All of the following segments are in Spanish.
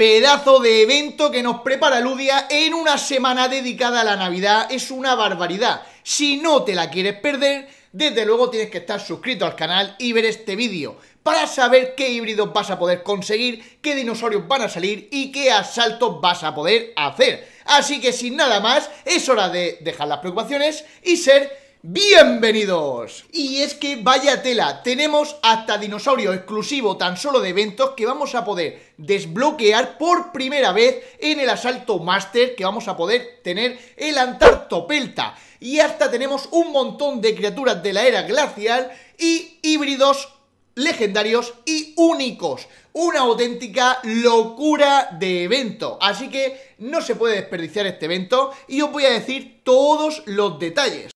Pedazo de evento que nos prepara Ludia en una semana dedicada a la Navidad. Es una barbaridad. Si no te la quieres perder, desde luego tienes que estar suscrito al canal y ver este vídeo para saber qué híbridos vas a poder conseguir, qué dinosaurios van a salir y qué asaltos vas a poder hacer. Así que sin nada más, es hora de dejar las preocupaciones y ser ¡Bienvenidos! Y es que vaya tela, tenemos hasta dinosaurio exclusivo tan solo de eventos que vamos a poder desbloquear por primera vez en el Asalto Master que vamos a poder tener el Antartopelta. Y hasta tenemos un montón de criaturas de la era glacial y híbridos legendarios y únicos. Una auténtica locura de evento. Así que no se puede desperdiciar este evento y os voy a decir todos los detalles.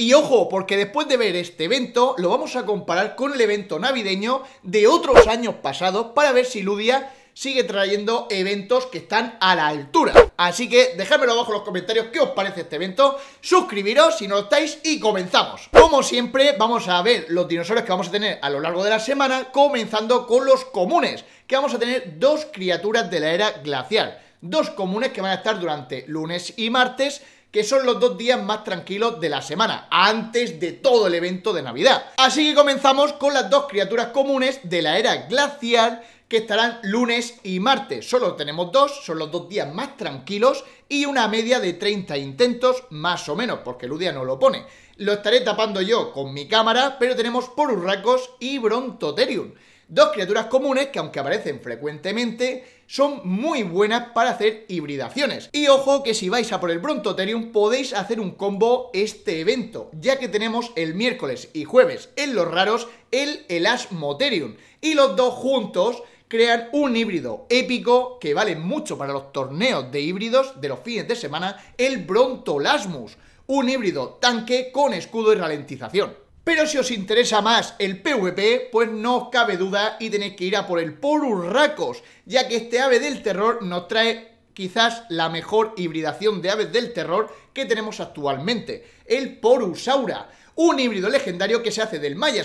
Y ojo, porque después de ver este evento, lo vamos a comparar con el evento navideño de otros años pasados para ver si Ludia sigue trayendo eventos que están a la altura. Así que dejadmelo abajo en los comentarios qué os parece este evento, suscribiros si no lo estáis y comenzamos. Como siempre, vamos a ver los dinosaurios que vamos a tener a lo largo de la semana, comenzando con los comunes, que vamos a tener dos criaturas de la era glacial. Dos comunes que van a estar durante lunes y martes que son los dos días más tranquilos de la semana, antes de todo el evento de Navidad. Así que comenzamos con las dos criaturas comunes de la era glacial que estarán lunes y martes. Solo tenemos dos, son los dos días más tranquilos y una media de 30 intentos más o menos, porque Ludia no lo pone. Lo estaré tapando yo con mi cámara, pero tenemos Porurracos y Brontoterium. Dos criaturas comunes que aunque aparecen frecuentemente, son muy buenas para hacer hibridaciones. Y ojo que si vais a por el Brontoterium podéis hacer un combo este evento, ya que tenemos el miércoles y jueves en los raros el Elasmotherium. Y los dos juntos crean un híbrido épico que vale mucho para los torneos de híbridos de los fines de semana, el Brontolasmus, un híbrido tanque con escudo y ralentización. Pero si os interesa más el PvP, pues no os cabe duda y tenéis que ir a por el Porus ya que este ave del terror nos trae quizás la mejor hibridación de aves del terror que tenemos actualmente, el Porusaura un híbrido legendario que se hace del Maya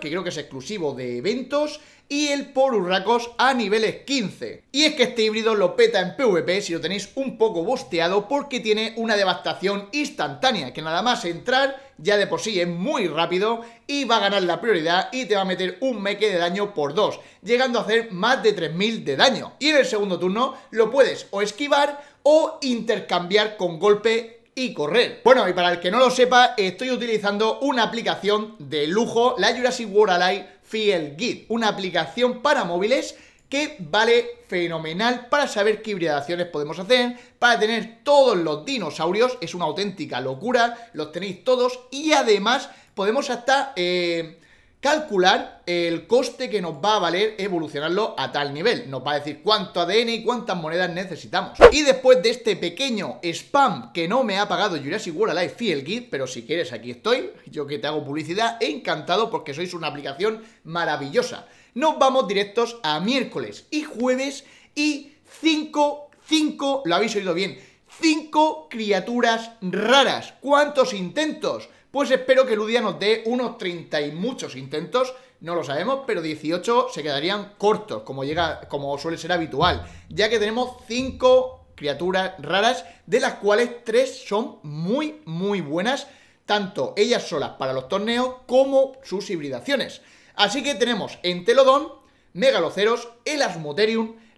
que creo que es exclusivo de eventos, y el Porurracos a niveles 15. Y es que este híbrido lo peta en PvP si lo tenéis un poco bosteado porque tiene una devastación instantánea, que nada más entrar ya de por sí es muy rápido y va a ganar la prioridad y te va a meter un meque de daño por 2, llegando a hacer más de 3000 de daño. Y en el segundo turno lo puedes o esquivar o intercambiar con golpe y correr. Bueno, y para el que no lo sepa, estoy utilizando una aplicación de lujo, la Jurassic World Alive Field Guide, una aplicación para móviles que vale fenomenal para saber qué hibridaciones podemos hacer, para tener todos los dinosaurios, es una auténtica locura, los tenéis todos y además podemos hasta... Eh, calcular el coste que nos va a valer evolucionarlo a tal nivel. Nos va a decir cuánto ADN y cuántas monedas necesitamos. Y después de este pequeño spam que no me ha pagado Jurassic World Alive Fiel Guide, pero si quieres aquí estoy, yo que te hago publicidad, encantado porque sois una aplicación maravillosa. Nos vamos directos a miércoles y jueves y 5, 5, lo habéis oído bien, 5 criaturas raras. ¿Cuántos intentos? pues espero que Ludia nos dé unos 30 y muchos intentos, no lo sabemos, pero 18 se quedarían cortos, como, llega, como suele ser habitual, ya que tenemos 5 criaturas raras, de las cuales 3 son muy, muy buenas, tanto ellas solas para los torneos como sus hibridaciones. Así que tenemos Telodón, Megaloceros, el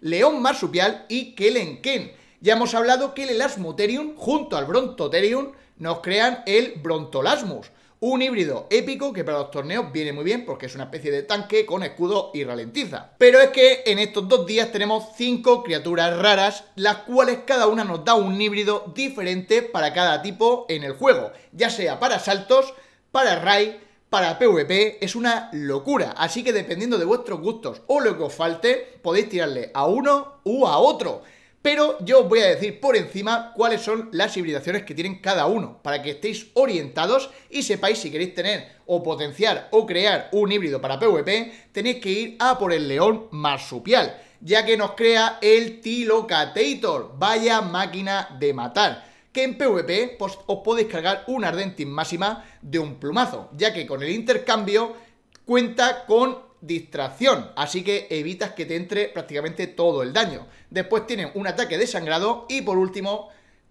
León Marsupial y Kelenken. Ya hemos hablado que el Elasmotherium, junto al Brontotherium, nos crean el Brontolasmus, un híbrido épico que para los torneos viene muy bien porque es una especie de tanque con escudo y ralentiza. Pero es que en estos dos días tenemos 5 criaturas raras, las cuales cada una nos da un híbrido diferente para cada tipo en el juego, ya sea para saltos, para raid, para PvP es una locura, así que dependiendo de vuestros gustos o lo que os falte, podéis tirarle a uno u a otro. Pero yo os voy a decir por encima cuáles son las hibridaciones que tienen cada uno, para que estéis orientados y sepáis si queréis tener o potenciar o crear un híbrido para PvP, tenéis que ir a por el león marsupial, ya que nos crea el Tilocatator, vaya máquina de matar. Que en PvP pues, os podéis cargar un Ardentin máxima de un plumazo, ya que con el intercambio cuenta con distracción, así que evitas que te entre prácticamente todo el daño. Después tiene un ataque de sangrado y por último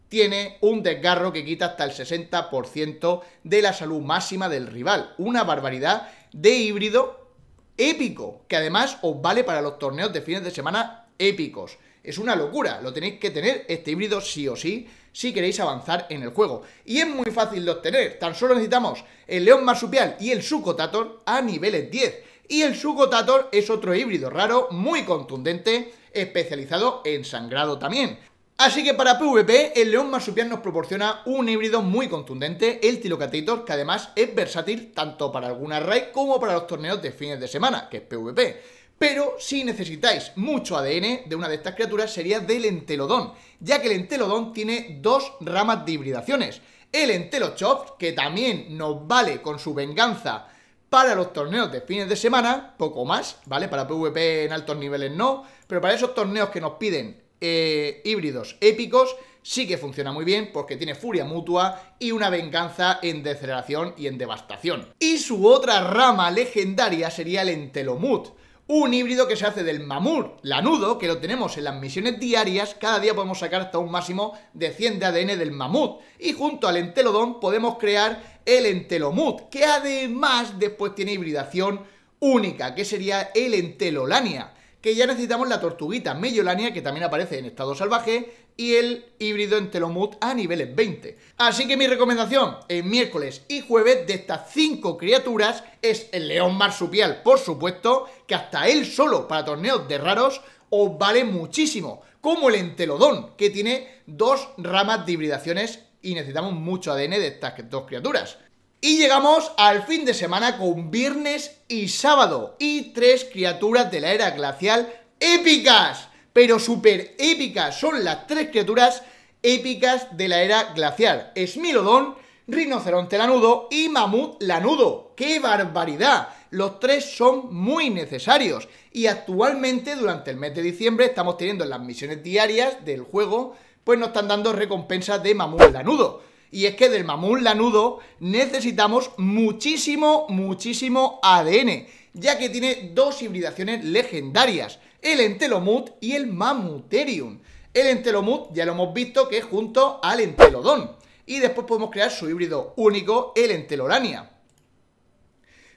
tiene un desgarro que quita hasta el 60% de la salud máxima del rival. Una barbaridad de híbrido épico, que además os vale para los torneos de fines de semana épicos. Es una locura, lo tenéis que tener este híbrido sí o sí si queréis avanzar en el juego. Y es muy fácil de obtener, tan solo necesitamos el león marsupial y el sucotator a niveles 10. Y el Sugotator es otro híbrido raro, muy contundente, especializado en sangrado también. Así que para PvP, el león marsupial nos proporciona un híbrido muy contundente, el Tilocatator, que además es versátil tanto para algunas raid como para los torneos de fines de semana, que es PvP. Pero si necesitáis mucho ADN de una de estas criaturas sería del Entelodón, ya que el Entelodón tiene dos ramas de hibridaciones. El Entelochop, que también nos vale con su venganza para los torneos de fines de semana, poco más, ¿vale? Para PvP en altos niveles no, pero para esos torneos que nos piden eh, híbridos épicos, sí que funciona muy bien porque tiene furia mutua y una venganza en deceleración y en devastación. Y su otra rama legendaria sería el Entelomut, un híbrido que se hace del mamut lanudo, que lo tenemos en las misiones diarias, cada día podemos sacar hasta un máximo de 100 de ADN del mamut. Y junto al entelodón podemos crear el entelomut, que además después tiene hibridación única, que sería el entelolania que ya necesitamos la tortuguita Mellolania, que también aparece en estado salvaje, y el híbrido entelomut a niveles 20. Así que mi recomendación en miércoles y jueves de estas 5 criaturas es el león marsupial, por supuesto, que hasta él solo para torneos de raros os vale muchísimo, como el entelodón, que tiene dos ramas de hibridaciones y necesitamos mucho ADN de estas dos criaturas. Y llegamos al fin de semana con viernes y sábado y tres criaturas de la era glacial épicas, pero súper épicas. Son las tres criaturas épicas de la era glacial. Esmilodón, rinoceronte lanudo y mamut lanudo. ¡Qué barbaridad! Los tres son muy necesarios y actualmente durante el mes de diciembre estamos teniendo en las misiones diarias del juego, pues nos están dando recompensas de mamut lanudo. Y es que del mamut lanudo necesitamos muchísimo, muchísimo ADN, ya que tiene dos hibridaciones legendarias, el entelomut y el mamuterium. El entelomut ya lo hemos visto que es junto al entelodón, y después podemos crear su híbrido único, el entelorania.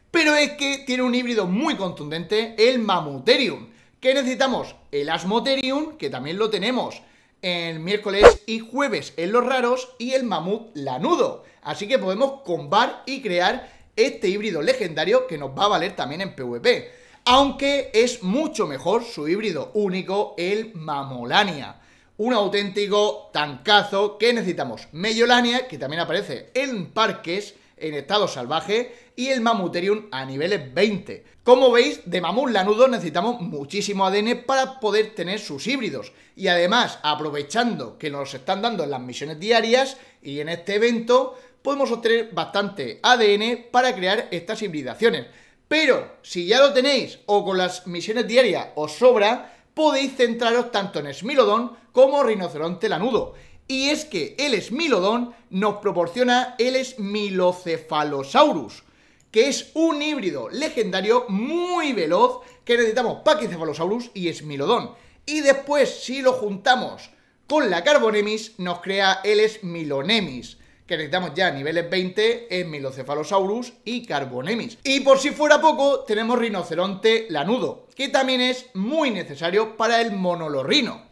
Pero es que tiene un híbrido muy contundente, el mamuterium, que necesitamos el asmoterium, que también lo tenemos, el miércoles y jueves en los raros y el mamut lanudo. Así que podemos combar y crear este híbrido legendario que nos va a valer también en PvP. Aunque es mucho mejor su híbrido único, el Mamolania. Un auténtico tancazo que necesitamos. Meyolania, que también aparece en parques, en estado salvaje, y el Mamuterium a niveles 20. Como veis, de mamut lanudo necesitamos muchísimo ADN para poder tener sus híbridos. Y además, aprovechando que nos están dando en las misiones diarias y en este evento, podemos obtener bastante ADN para crear estas hibridaciones. Pero si ya lo tenéis o con las misiones diarias os sobra, podéis centraros tanto en Smilodon como rinoceronte lanudo. Y es que el Smilodon nos proporciona el Smilocephalosaurus que es un híbrido legendario muy veloz que necesitamos Pachycephalosaurus y Smilodon. Y después, si lo juntamos con la Carbonemis, nos crea el esmilonemis que necesitamos ya niveles 20, Smilocephalosaurus y Carbonemis. Y por si fuera poco, tenemos Rinoceronte lanudo, que también es muy necesario para el monolorrino.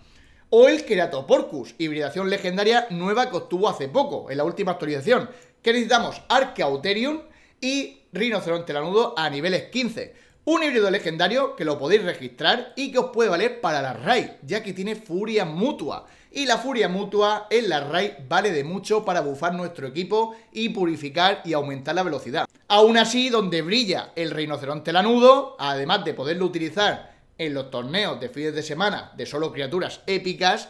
O el Keratoporcus, hibridación legendaria nueva que obtuvo hace poco, en la última actualización, que necesitamos Arcauterium y Rinoceronte Lanudo a niveles 15. Un híbrido legendario que lo podéis registrar y que os puede valer para la RAI, ya que tiene furia mutua. Y la furia mutua en la RAI vale de mucho para bufar nuestro equipo y purificar y aumentar la velocidad. Aún así, donde brilla el rinoceronte lanudo, además de poderlo utilizar en los torneos de fines de semana de solo criaturas épicas,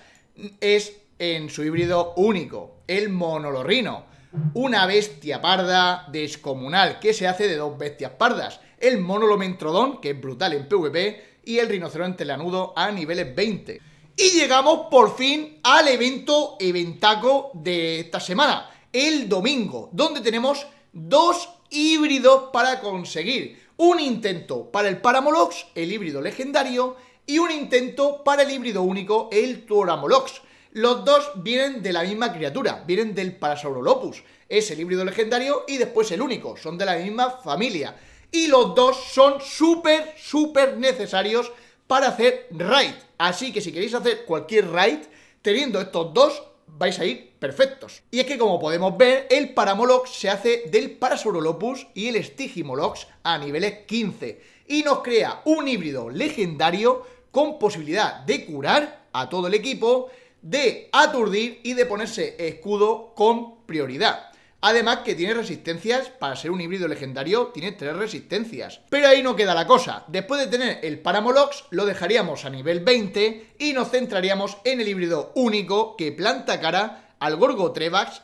es en su híbrido único, el Monolorrino. Una bestia parda descomunal, que se hace de dos bestias pardas. El monolomentrodón, que es brutal en PvP, y el rinoceronte lanudo a niveles 20. Y llegamos por fin al evento eventaco de esta semana, el domingo, donde tenemos dos híbridos para conseguir. Un intento para el Paramolox, el híbrido legendario, y un intento para el híbrido único, el tuoramolox. Los dos vienen de la misma criatura, vienen del Parasaurolopus. Es el híbrido legendario y después el único, son de la misma familia. Y los dos son súper, súper necesarios para hacer raid. Así que si queréis hacer cualquier raid, teniendo estos dos, vais a ir perfectos. Y es que como podemos ver, el Paramolox se hace del Parasaurolopus y el Stigimolox a niveles 15 y nos crea un híbrido legendario con posibilidad de curar a todo el equipo de aturdir y de ponerse escudo con prioridad. Además que tiene resistencias, para ser un híbrido legendario tiene tres resistencias. Pero ahí no queda la cosa, después de tener el Paramolox lo dejaríamos a nivel 20 y nos centraríamos en el híbrido único que planta cara al Gorgo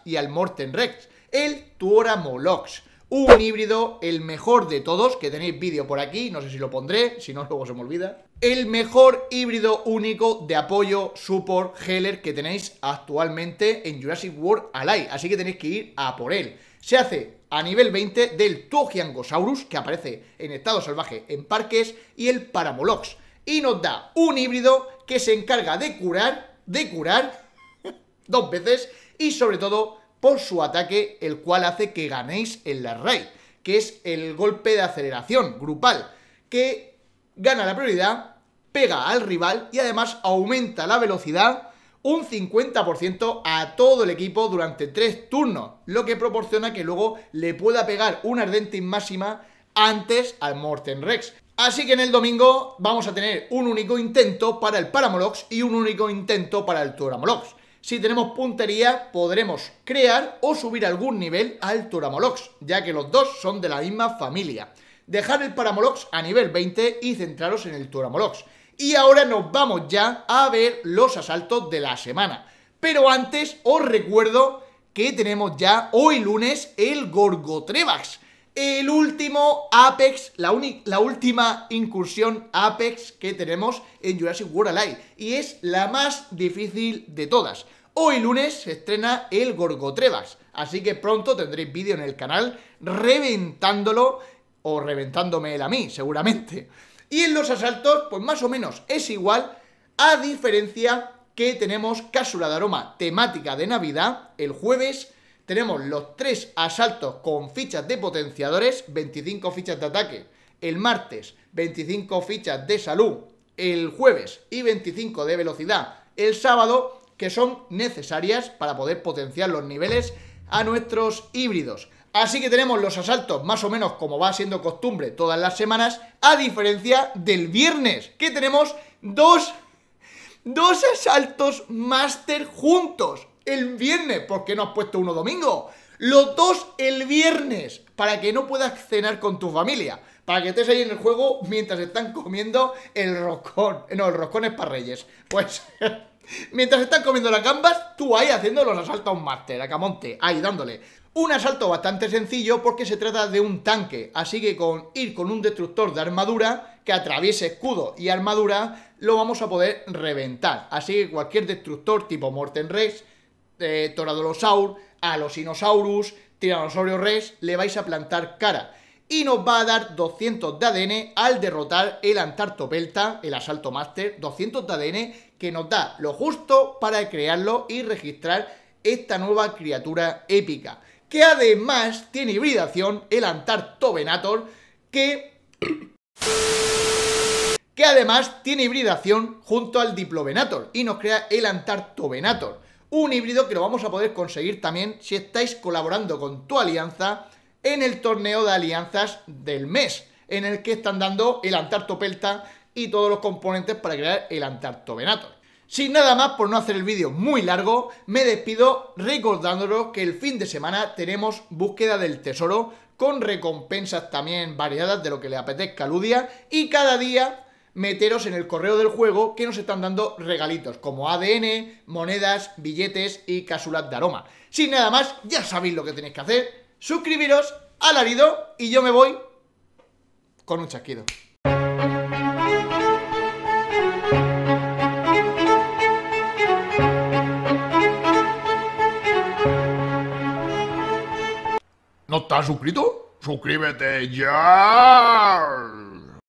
y al Mortenrex el Tuoramolox. Un híbrido, el mejor de todos, que tenéis vídeo por aquí, no sé si lo pondré, si no luego se me olvida el mejor híbrido único de apoyo support Heller que tenéis actualmente en Jurassic World Alive, así que tenéis que ir a por él. Se hace a nivel 20 del Togiangosaurus, que aparece en estado salvaje en parques, y el Paramolox. Y nos da un híbrido que se encarga de curar, de curar, dos veces, y sobre todo por su ataque, el cual hace que ganéis en la raid, que es el golpe de aceleración grupal, que gana la prioridad, pega al rival y además aumenta la velocidad un 50% a todo el equipo durante 3 turnos, lo que proporciona que luego le pueda pegar una Ardentin máxima antes al Morten Rex. Así que en el domingo vamos a tener un único intento para el Paramolox y un único intento para el Turamolox. Si tenemos puntería podremos crear o subir algún nivel al Turamolox, ya que los dos son de la misma familia dejar el Paramolox a nivel 20 y centraros en el Turamolox. Y ahora nos vamos ya a ver los asaltos de la semana. Pero antes os recuerdo que tenemos ya hoy lunes el Gorgotrevax. El último Apex, la, última incursión Apex que tenemos en Jurassic World Alive. Y es la más difícil de todas. Hoy lunes se estrena el Gorgotrevax. Así que pronto tendréis vídeo en el canal reventándolo o reventándome el a mí, seguramente. Y en los asaltos, pues más o menos es igual, a diferencia que tenemos cápsula de aroma temática de Navidad el jueves. Tenemos los tres asaltos con fichas de potenciadores, 25 fichas de ataque el martes, 25 fichas de salud el jueves y 25 de velocidad el sábado, que son necesarias para poder potenciar los niveles a nuestros híbridos. Así que tenemos los asaltos más o menos como va siendo costumbre todas las semanas, a diferencia del viernes, que tenemos dos, asaltos máster juntos. El viernes, porque no has puesto uno domingo. Los dos el viernes, para que no puedas cenar con tu familia. Para que estés ahí en el juego mientras están comiendo el roscón. No, el roscón es para reyes. Pues... mientras están comiendo las gambas, tú ahí haciendo los asaltos máster, a Camonte, ahí dándole. Un asalto bastante sencillo porque se trata de un tanque, así que con ir con un destructor de armadura que atraviese escudo y armadura lo vamos a poder reventar. Así que cualquier destructor tipo Morten Rex, eh, Toradolosaur, Alosinosaurus, Tiranosaurio Rex, le vais a plantar cara. Y nos va a dar 200 de ADN al derrotar el Antartopelta, el Asalto Master, 200 de ADN que nos da lo justo para crearlo y registrar esta nueva criatura épica que además tiene hibridación, el Antartovenator, que... que además tiene hibridación junto al Diplovenator y nos crea el Antartovenator. Un híbrido que lo vamos a poder conseguir también si estáis colaborando con tu alianza en el torneo de alianzas del mes, en el que están dando el Antartopelta y todos los componentes para crear el Venator. Sin nada más, por no hacer el vídeo muy largo, me despido recordándolos que el fin de semana tenemos búsqueda del tesoro con recompensas también variadas de lo que le apetezca a Ludia y cada día meteros en el correo del juego que nos están dando regalitos como ADN, monedas, billetes y cápsulas de aroma. Sin nada más, ya sabéis lo que tenéis que hacer, suscribiros, alarido y yo me voy con un chasquido. ¿No estás suscrito? Suscríbete ya.